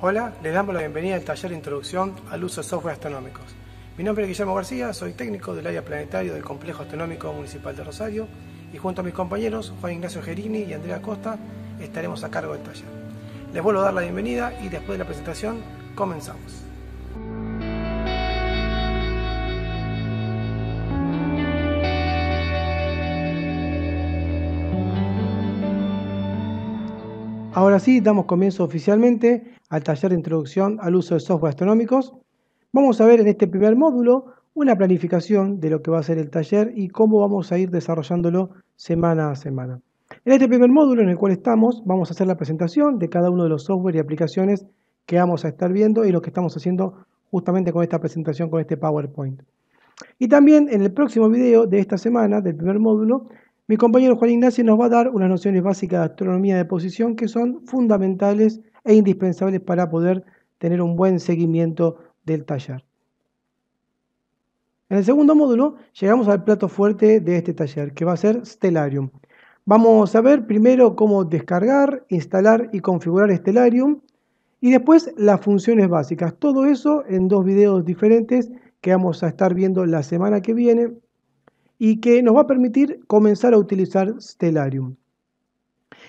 Hola, les damos la bienvenida al este taller de introducción al uso de software astronómicos. Mi nombre es Guillermo García, soy técnico del área planetario del Complejo Astronómico Municipal de Rosario y junto a mis compañeros Juan Ignacio Gerini y Andrea Costa estaremos a cargo del taller. Les vuelvo a dar la bienvenida y después de la presentación comenzamos. Ahora sí, damos comienzo oficialmente al taller de introducción al uso de software astronómicos. Vamos a ver en este primer módulo una planificación de lo que va a ser el taller y cómo vamos a ir desarrollándolo semana a semana. En este primer módulo en el cual estamos, vamos a hacer la presentación de cada uno de los software y aplicaciones que vamos a estar viendo y lo que estamos haciendo justamente con esta presentación, con este PowerPoint. Y también en el próximo video de esta semana, del primer módulo, mi compañero Juan Ignacio nos va a dar unas nociones básicas de astronomía de posición que son fundamentales e indispensables para poder tener un buen seguimiento del taller. En el segundo módulo llegamos al plato fuerte de este taller, que va a ser Stellarium. Vamos a ver primero cómo descargar, instalar y configurar Stellarium y después las funciones básicas. Todo eso en dos videos diferentes que vamos a estar viendo la semana que viene y que nos va a permitir comenzar a utilizar Stellarium.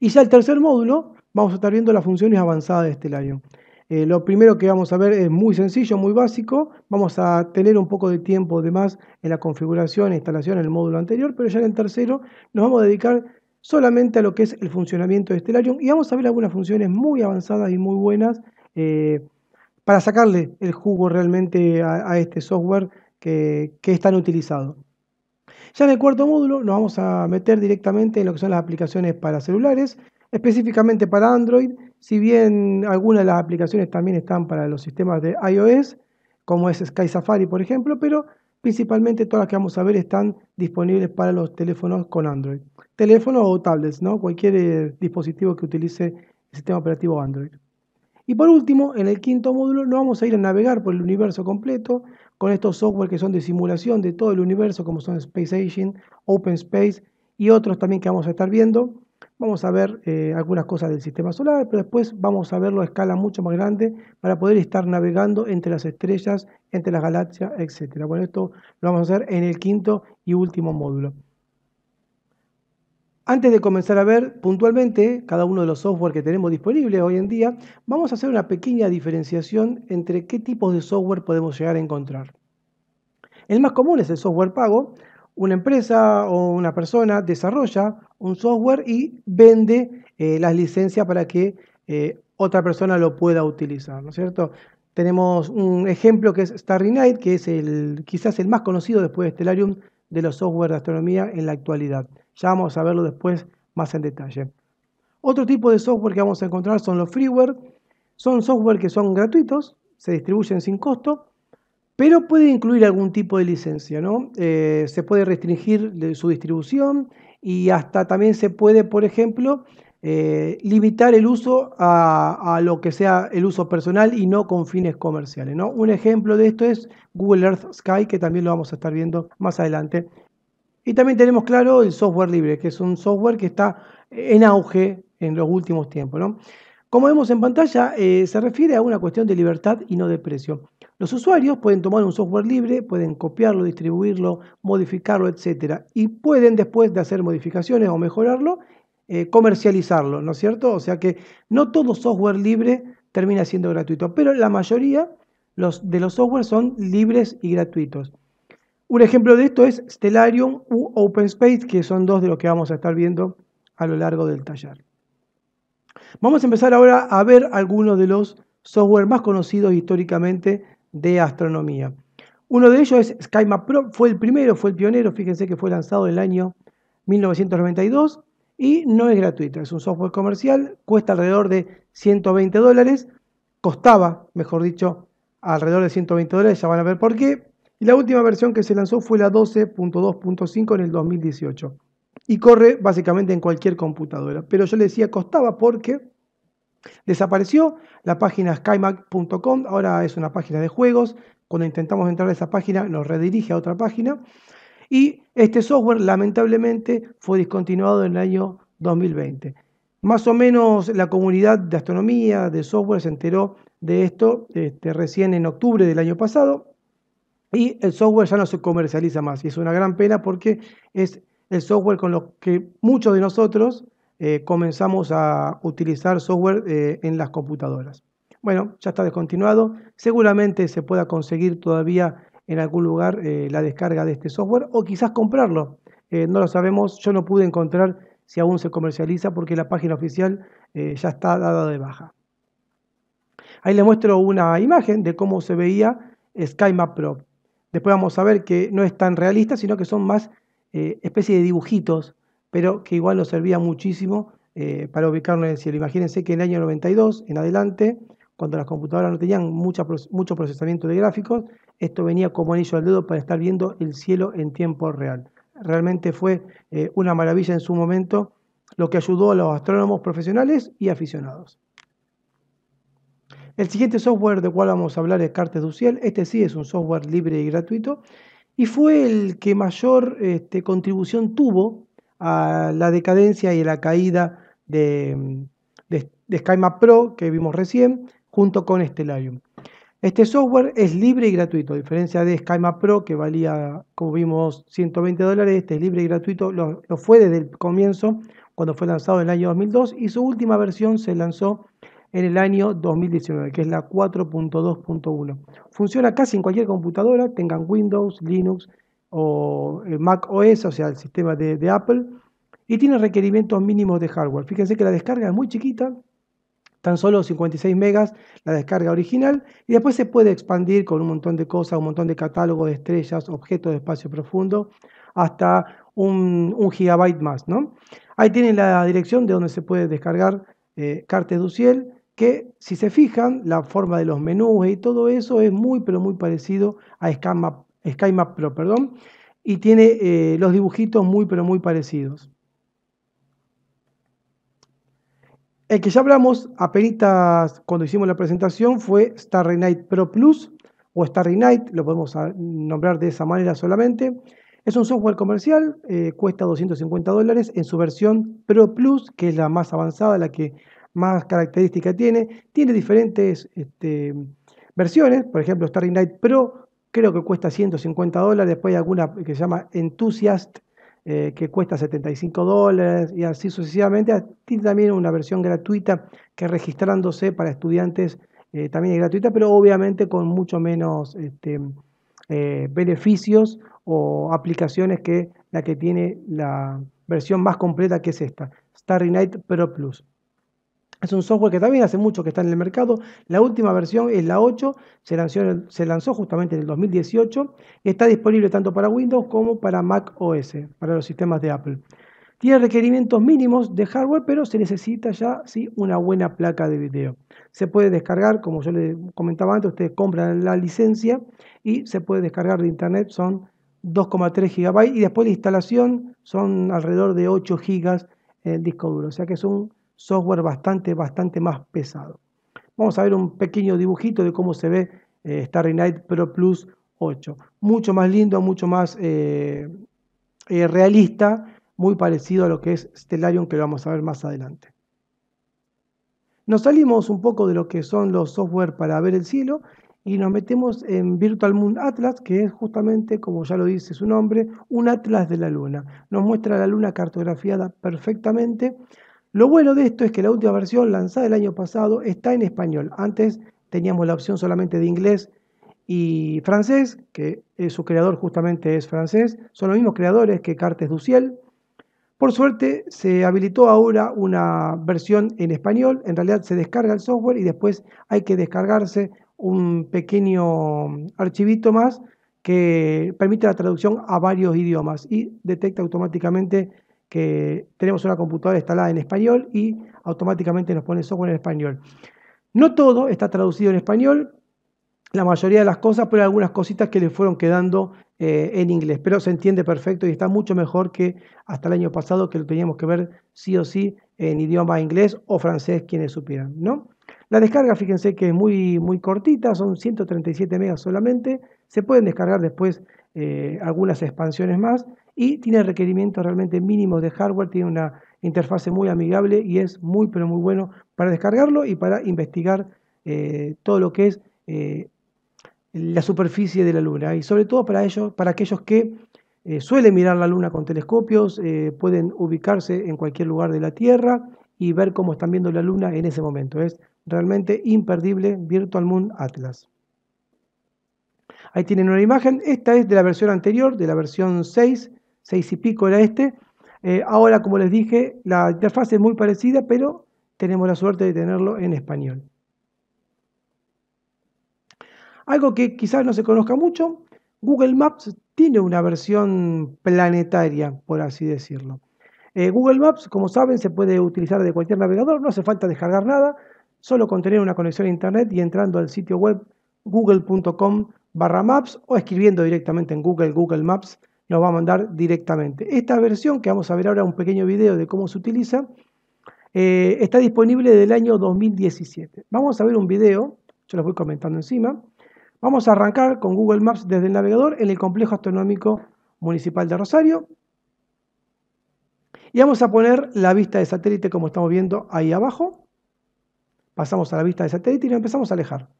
Y ya el tercer módulo vamos a estar viendo las funciones avanzadas de Stellarium. Eh, lo primero que vamos a ver es muy sencillo, muy básico. Vamos a tener un poco de tiempo de más en la configuración e instalación en el módulo anterior, pero ya en el tercero nos vamos a dedicar solamente a lo que es el funcionamiento de Stellarium y vamos a ver algunas funciones muy avanzadas y muy buenas eh, para sacarle el jugo realmente a, este software que, que es tan utilizado. Ya en el cuarto módulo nos vamos a meter directamente en lo que son las aplicaciones para celulares, específicamente para Android, si bien algunas de las aplicaciones también están para los sistemas de iOS, como es Sky Safari por ejemplo, pero principalmente todas las que vamos a ver están disponibles para los teléfonos con Android. Teléfonos o tablets, ¿no? cualquier eh, dispositivo que utilice el sistema operativo Android. Y por último, en el quinto módulo nos vamos a ir a navegar por el universo completo, con estos software que son de simulación de todo el universo, como son Space Agent, Open Space y otros también que vamos a estar viendo. Vamos a ver eh, algunas cosas del sistema solar, pero después vamos a verlo a escala mucho más grande para poder estar navegando entre las estrellas, entre las galaxias, etc. Bueno, esto lo vamos a hacer en el quinto y último módulo. Antes de comenzar a ver puntualmente cada uno de los software que tenemos disponibles hoy en día, vamos a hacer una pequeña diferenciación entre qué tipos de software podemos llegar a encontrar. El más común es el software pago. Una empresa o una persona desarrolla un software y vende eh, las licencias para que eh, otra persona lo pueda utilizar, ¿no es cierto? Tenemos un ejemplo que es Starry Night, que es quizás el más conocido después de Stellarium de los software de astronomía en la actualidad. Ya vamos a verlo después más en detalle. Otro tipo de software que vamos a encontrar son los freeware. Son software que son gratuitos, se distribuyen sin costo, pero puede incluir algún tipo de licencia. ¿no? Eh, se puede restringir su distribución y hasta también se puede, por ejemplo, eh, limitar el uso a, a, lo que sea el uso personal y no con fines comerciales. ¿no? Un ejemplo de esto es Google Earth Sky, que también lo vamos a estar viendo más adelante y también tenemos claro el software libre, que es un software que está en auge en los últimos tiempos. Como vemos en pantalla, eh, se refiere a una cuestión de libertad y no de precio. Los usuarios pueden tomar un software libre, pueden copiarlo, distribuirlo, modificarlo, etc. Y pueden después de hacer modificaciones o mejorarlo, eh, comercializarlo, ¿no es cierto? O sea que no todo software libre termina siendo gratuito, pero la mayoría de los software son libres y gratuitos. Un ejemplo de esto es Stellarium u Open Space, que son dos de los que vamos a estar viendo a lo largo del taller. Vamos a empezar ahora a ver algunos de los software más conocidos históricamente de astronomía. Uno de ellos es SkyMap Pro, fue el primero, fue el pionero, fíjense que fue lanzado en el año 1992 y no es gratuito, es un software comercial, cuesta alrededor de 120 dólares, costaba, mejor dicho, alrededor de 120 dólares, ya van a ver por qué, y la última versión que se lanzó fue la 12.2.5 en el 2018. Y corre básicamente en cualquier computadora. Pero yo le decía costaba porque desapareció la página skymac.com. Ahora es una página de juegos. Cuando intentamos entrar a esa página nos redirige a otra página. Y este software lamentablemente fue discontinuado en el año 2020. Más o menos la comunidad de astronomía, de software, se enteró de esto este, recién en octubre del año pasado y el software ya no se comercializa más. Y es una gran pena porque es el software con lo que muchos de nosotros eh, comenzamos a utilizar software eh, en las computadoras. Bueno, ya está descontinuado. Seguramente se pueda conseguir todavía en algún lugar eh, la descarga de este software o quizás comprarlo. no lo sabemos, yo no pude encontrar si aún se comercializa porque la página oficial ya está dada de baja. Ahí les muestro una imagen de cómo se veía SkyMap Pro. Después vamos a ver que no es tan realista, sino que son más especies eh, especie de dibujitos, pero que igual nos servía muchísimo eh, para ubicarnos en el cielo. Imagínense que en el año 92 en adelante, cuando las computadoras no tenían mucho procesamiento de gráficos, esto venía como anillo al dedo para estar viendo el cielo en tiempo real. Realmente fue eh, una maravilla en su momento, lo que ayudó a los astrónomos profesionales y aficionados. El siguiente software del cual vamos a hablar es Cartes du Este sí es un software libre y gratuito y fue el que mayor este, contribución tuvo a la decadencia y la caída de, SkyMap Pro que vimos recién junto con Stellarium. Este software es libre y gratuito, a diferencia de SkyMap Pro que valía, como vimos, 120 dólares, este es libre y gratuito, lo fue desde el comienzo, cuando fue lanzado en el año 2002 y su última versión se lanzó en el año 2019, que es la 4.2.1. Funciona casi en cualquier computadora, tengan Windows, Linux o eh, Mac OS, o sea, el sistema de, Apple, y tiene requerimientos mínimos de hardware. Fíjense que la descarga es muy chiquita, tan solo 56 megas la descarga original y después se puede expandir con un montón de cosas, un montón de catálogos de estrellas, objetos de espacio profundo, hasta un, gigabyte más. ¿no? Ahí tienen la dirección de donde se puede descargar eh, Duciel que si se fijan, la forma de los menús y todo eso es muy, pero muy parecido a SkyMap, Pro, perdón, y tiene eh, los dibujitos muy, pero muy parecidos. El que ya hablamos apenas cuando hicimos la presentación fue Starry Night Pro Plus o Starry Night, lo podemos nombrar de esa manera solamente. Es un software comercial, eh, cuesta 250 dólares en su versión Pro Plus, que es la más avanzada, la que más característica tiene. Tiene diferentes este, versiones, por ejemplo, Starry Night Pro creo que cuesta 150 dólares, después hay alguna que se llama Enthusiast, eh, que cuesta 75 dólares y así sucesivamente. Tiene también una versión gratuita que registrándose para estudiantes eh, también es gratuita, pero obviamente con mucho menos este, eh, beneficios o aplicaciones que la que tiene la versión más completa que es esta, Starry Night Pro Plus. Es un software que también hace mucho que está en el mercado. La última versión es la 8, se lanzó, justamente en el 2018. Está disponible tanto para Windows como para Mac OS, para los sistemas de Apple. Tiene requerimientos mínimos de hardware, pero se necesita ya sí, una buena placa de video. Se puede descargar, como yo les comentaba antes, ustedes compran la licencia y se puede descargar de internet, son 2,3 GB y después de instalación son alrededor de 8 GB en disco duro. O sea que es un software bastante, bastante más pesado. Vamos a ver un pequeño dibujito de cómo se ve eh, Starry Night Pro Plus 8. Mucho más lindo, mucho más eh, eh, realista, muy parecido a lo que es Stellarium, que lo vamos a ver más adelante. Nos salimos un poco de lo que son los software para ver el cielo y nos metemos en Virtual Moon Atlas, que es justamente, como ya lo dice su nombre, un atlas de la luna. Nos muestra la luna cartografiada perfectamente lo bueno de esto es que la última versión lanzada el año pasado está en español. Antes teníamos la opción solamente de inglés y francés, que eh, su creador justamente es francés. Son los mismos creadores que Cartes du Por suerte se habilitó ahora una versión en español. En realidad se descarga el software y después hay que descargarse un pequeño archivito más que permite la traducción a varios idiomas y detecta automáticamente que tenemos una computadora instalada en español y automáticamente nos pone software en español. No todo está traducido en español, la mayoría de las cosas, pero algunas cositas que le fueron quedando eh, en inglés. Pero se entiende perfecto y está mucho mejor que hasta el año pasado que lo teníamos que ver sí o sí en idioma inglés o francés, quienes supieran, La descarga, fíjense que es muy, muy cortita, son 137 megas solamente. Se pueden descargar después eh, algunas expansiones más y tiene requerimientos realmente mínimos de hardware, tiene una interfase muy amigable y es muy pero muy bueno para descargarlo y para investigar eh, todo lo que es eh, la superficie de la Luna y sobre todo para ellos, para aquellos que eh, suelen mirar la Luna con telescopios, pueden ubicarse en cualquier lugar de la Tierra y ver cómo están viendo la Luna en ese momento. Es realmente imperdible Virtual Moon Atlas. Ahí tienen una imagen, esta es de la versión anterior, de la versión 6, Seis y pico era este. Eh, ahora, como les dije, la interfaz es muy parecida, pero tenemos la suerte de tenerlo en español. Algo que quizás no se conozca mucho, Google Maps tiene una versión planetaria, por así decirlo. Eh, google Maps, como saben, se puede utilizar de cualquier navegador, no hace falta descargar nada, solo con tener una conexión a Internet y entrando al sitio web google.com barra maps o escribiendo directamente en Google Google Maps nos va a mandar directamente. Esta versión, que vamos a ver ahora un pequeño video de cómo se utiliza, eh, está disponible del año 2017. Vamos a ver un video, yo lo voy comentando encima. Vamos a arrancar con Google Maps desde el navegador en el complejo astronómico municipal de Rosario. Y vamos a poner la vista de satélite como estamos viendo ahí abajo. Pasamos a la vista de satélite y empezamos a alejar.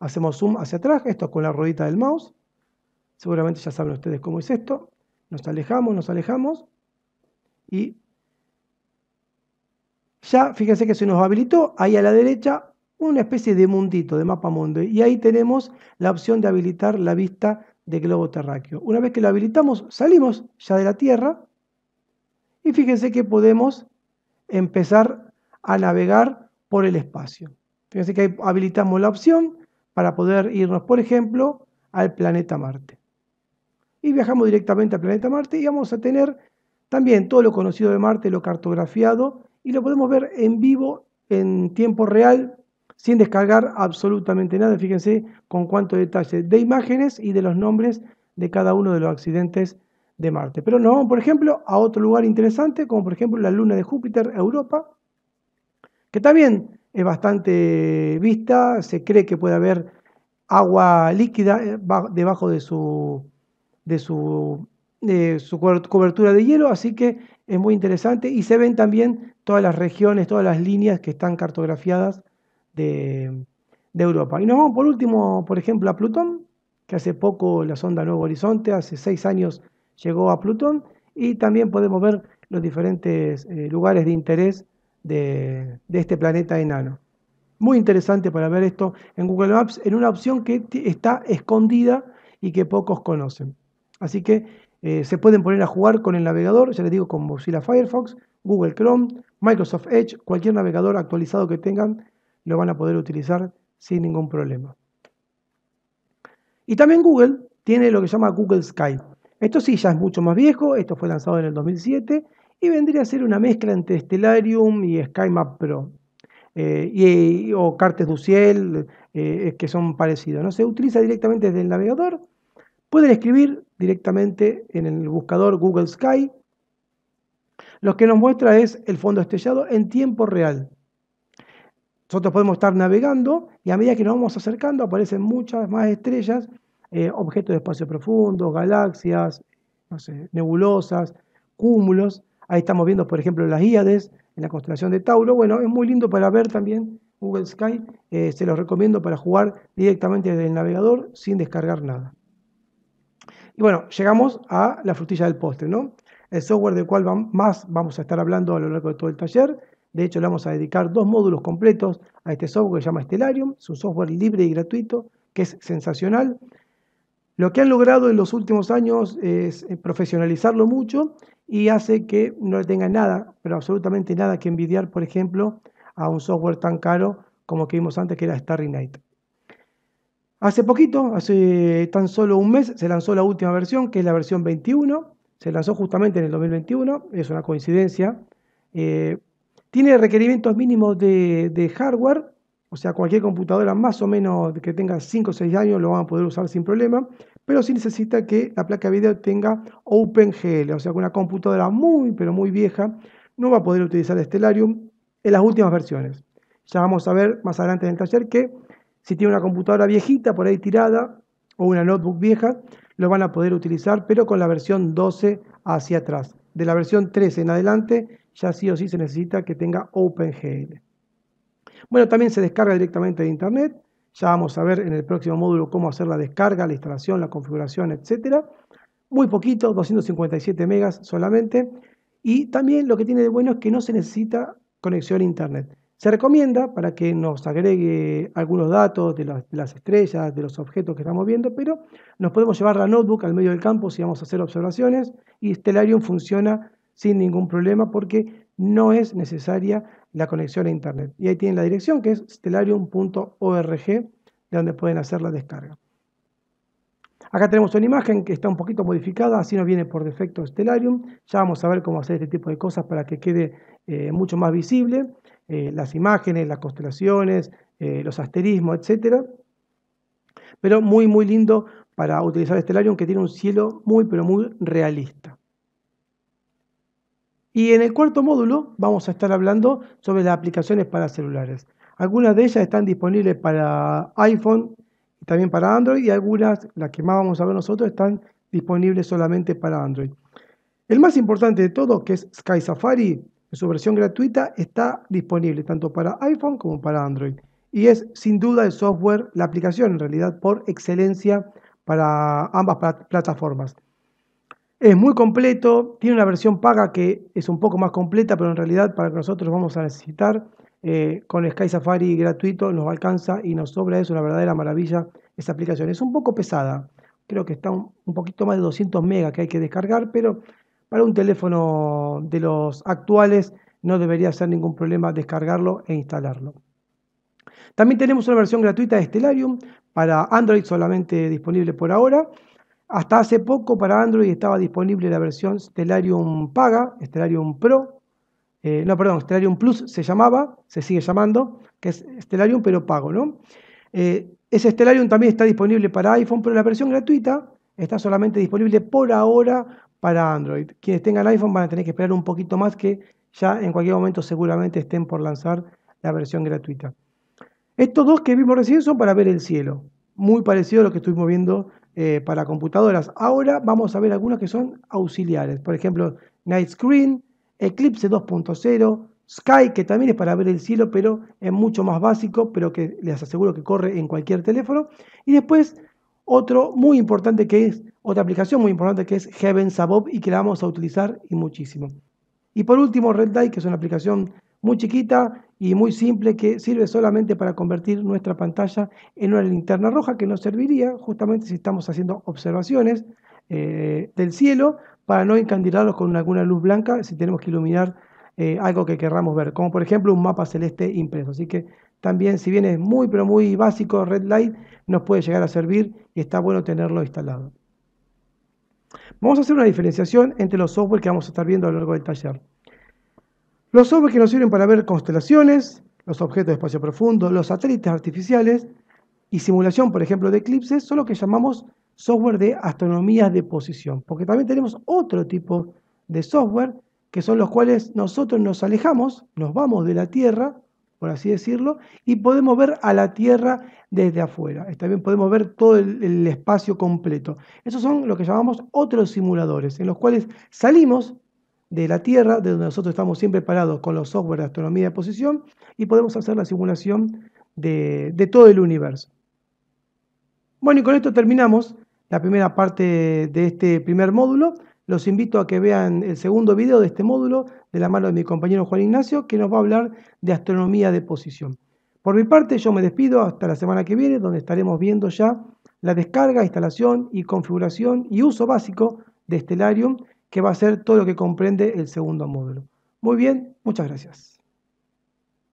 Hacemos zoom hacia atrás, esto es con la ruedita del mouse. Seguramente ya saben ustedes cómo es esto. Nos alejamos, nos alejamos y ya fíjense que se nos habilitó ahí a la derecha una especie de mundito, de mapa mundo. Y ahí tenemos la opción de habilitar la vista de globo terráqueo. Una vez que lo habilitamos, salimos ya de la Tierra y fíjense que podemos empezar a navegar por el espacio. Fíjense que ahí habilitamos la opción para poder irnos, por ejemplo, al planeta Marte y viajamos directamente al planeta Marte y vamos a tener también todo lo conocido de Marte, lo cartografiado y lo podemos ver en vivo en tiempo real sin descargar absolutamente nada. Fíjense con cuánto detalle de imágenes y de los nombres de cada uno de los accidentes de Marte. Pero nos vamos, por ejemplo, a otro lugar interesante, como por ejemplo la luna de Júpiter, Europa, que también es bastante vista, se cree que puede haber agua líquida eh, debajo de su de su, de su cobertura de hielo, así que es muy interesante y se ven también todas las regiones, todas las líneas que están cartografiadas de, Europa. Y nos vamos por último, por ejemplo, a Plutón, que hace poco la sonda Nuevo Horizonte, hace seis años llegó a Plutón, y también podemos ver los diferentes eh, lugares de interés de, este planeta enano. Muy interesante para ver esto en Google Maps, en una opción que está escondida y que pocos conocen. Así que eh, se pueden poner a jugar con el navegador, ya les digo, con Mozilla Firefox, Google Chrome, Microsoft Edge, cualquier navegador actualizado que tengan, lo van a poder utilizar sin ningún problema. Y también Google tiene lo que se llama Google Skype. Esto sí ya es mucho más viejo, esto fue lanzado en el 2007 y vendría a ser una mezcla entre Stellarium y SkyMap Pro. Eh, y, o Cartes Duciel, eh, que son parecidos. ¿no? Se utiliza directamente desde el navegador. Pueden escribir directamente en el buscador Google Sky. Lo que nos muestra es el fondo estrellado en tiempo real. Nosotros podemos estar navegando y a medida que nos vamos acercando aparecen muchas más estrellas, eh, objetos de espacio profundo, galaxias, nebulosas, cúmulos. Ahí estamos viendo, por ejemplo, las Híades en la constelación de Tauro. Bueno, es muy lindo para ver también Google Sky. Eh, se los recomiendo para jugar directamente desde el navegador sin descargar nada. Y bueno, llegamos a la frutilla del postre, ¿no? El software del cual más vamos a estar hablando a lo largo de todo el taller. De hecho, le vamos a dedicar dos módulos completos a este software que se llama Stellarium. Es un software libre y gratuito que es sensacional. Lo que han logrado en los últimos años es eh, profesionalizarlo mucho y hace que no le tenga nada, pero absolutamente nada que envidiar, por ejemplo, a un software tan caro como que vimos antes que era Starry Night. Hace poquito, hace tan solo un mes, se lanzó la última versión, que es la versión 21. Se lanzó justamente en el 2021, es una coincidencia. Eh, tiene requerimientos mínimos de, hardware, o sea, cualquier computadora más o menos que tenga 5 o 6 años lo van a poder usar sin problema, pero sí necesita que la placa de video tenga OpenGL, o sea, que una computadora muy, pero muy vieja no va a poder utilizar Stellarium en las últimas versiones. Ya vamos a ver más adelante en el taller que si tiene una computadora viejita por ahí tirada o una notebook vieja, lo van a poder utilizar, pero con la versión 12 hacia atrás. De la versión 13 en adelante, ya sí o sí se necesita que tenga OpenGL. Bueno, también se descarga directamente de Internet. Ya vamos a ver en el próximo módulo cómo hacer la descarga, la instalación, la configuración, etc. Muy poquito, 257 megas solamente. Y también lo que tiene de bueno es que no se necesita conexión a Internet. Se recomienda para que nos agregue algunos datos de las, estrellas, de los objetos que estamos viendo, pero nos podemos llevar la notebook al medio del campo si vamos a hacer observaciones y Stellarium funciona sin ningún problema porque no es necesaria la conexión a Internet. Y ahí tienen la dirección que es stellarium.org, de donde pueden hacer la descarga. Acá tenemos una imagen que está un poquito modificada, así nos viene por defecto Stellarium. Ya vamos a ver cómo hacer este tipo de cosas para que quede eh, mucho más visible. Eh, las imágenes, las constelaciones, eh, los asterismos, etc. Pero muy, muy lindo para utilizar Stellarium que tiene un cielo muy, pero muy realista. Y en el cuarto módulo vamos a estar hablando sobre las aplicaciones para celulares. Algunas de ellas están disponibles para iPhone, también para Android y algunas, las que más vamos a ver nosotros, están disponibles solamente para Android. El más importante de todo, que es Sky Safari, en su versión gratuita, está disponible tanto para iPhone como para Android. Y es sin duda el software, la aplicación en realidad por excelencia para ambas plataformas. Es muy completo, tiene una versión paga que es un poco más completa, pero en realidad para que nosotros vamos a necesitar eh, con Sky Safari gratuito nos alcanza y nos sobra, es una verdadera maravilla esa aplicación. Es un poco pesada, creo que está un, un poquito más de 200 megas que hay que descargar, pero para un teléfono de los actuales no debería ser ningún problema descargarlo e instalarlo. También tenemos una versión gratuita de Stellarium para Android solamente disponible por ahora. Hasta hace poco para Android estaba disponible la versión Stellarium Paga, Stellarium Pro, eh, no, perdón, Stellarium Plus se llamaba, se sigue llamando, que es Stellarium pero pago, ¿no? Eh, ese Stellarium también está disponible para iPhone, pero la versión gratuita está solamente disponible por ahora para Android. Quienes tengan iPhone van a tener que esperar un poquito más que ya en cualquier momento seguramente estén por lanzar la versión gratuita. Estos dos que vimos recién son para ver el cielo, muy parecido a lo que estuvimos viendo eh, para computadoras. Ahora vamos a ver algunos que son auxiliares, por ejemplo, Night Screen, Eclipse 2.0, Sky, que también es para ver el cielo, pero es mucho más básico, pero que les aseguro que corre en cualquier teléfono. Y después otro muy importante que es, otra aplicación muy importante que es Heaven Above y que la vamos a utilizar y muchísimo. Y por último, Red Light, que es una aplicación muy chiquita y muy simple que sirve solamente para convertir nuestra pantalla en una linterna roja que nos serviría justamente si estamos haciendo observaciones eh, del cielo para no encandilarlos con alguna luz blanca si tenemos que iluminar eh, algo que querramos ver, como por ejemplo un mapa celeste impreso. Así que también, si bien es muy, pero muy básico, Red Light nos puede llegar a servir y está bueno tenerlo instalado. Vamos a hacer una diferenciación entre los software que vamos a estar viendo a lo largo del taller. Los software que nos sirven para ver constelaciones, los objetos de espacio profundo, los satélites artificiales y simulación, por ejemplo, de eclipses, son lo que llamamos software de astronomías de posición, porque también tenemos otro tipo de software que son los cuales nosotros nos alejamos, nos vamos de la Tierra, por así decirlo, y podemos ver a la Tierra desde afuera. También podemos ver todo el, espacio completo. Esos son lo que llamamos otros simuladores, en los cuales salimos de la Tierra, de donde nosotros estamos siempre parados con los software de astronomía de posición, y podemos hacer la simulación de todo el universo. Bueno, y con esto terminamos la primera parte de este primer módulo. Los invito a que vean el segundo video de este módulo de la mano de mi compañero Juan Ignacio, que nos va a hablar de astronomía de posición. Por mi parte, yo me despido hasta la semana que viene, donde estaremos viendo ya la descarga, instalación y configuración y uso básico de Stellarium, que va a ser todo lo que comprende el segundo módulo. Muy bien, muchas gracias.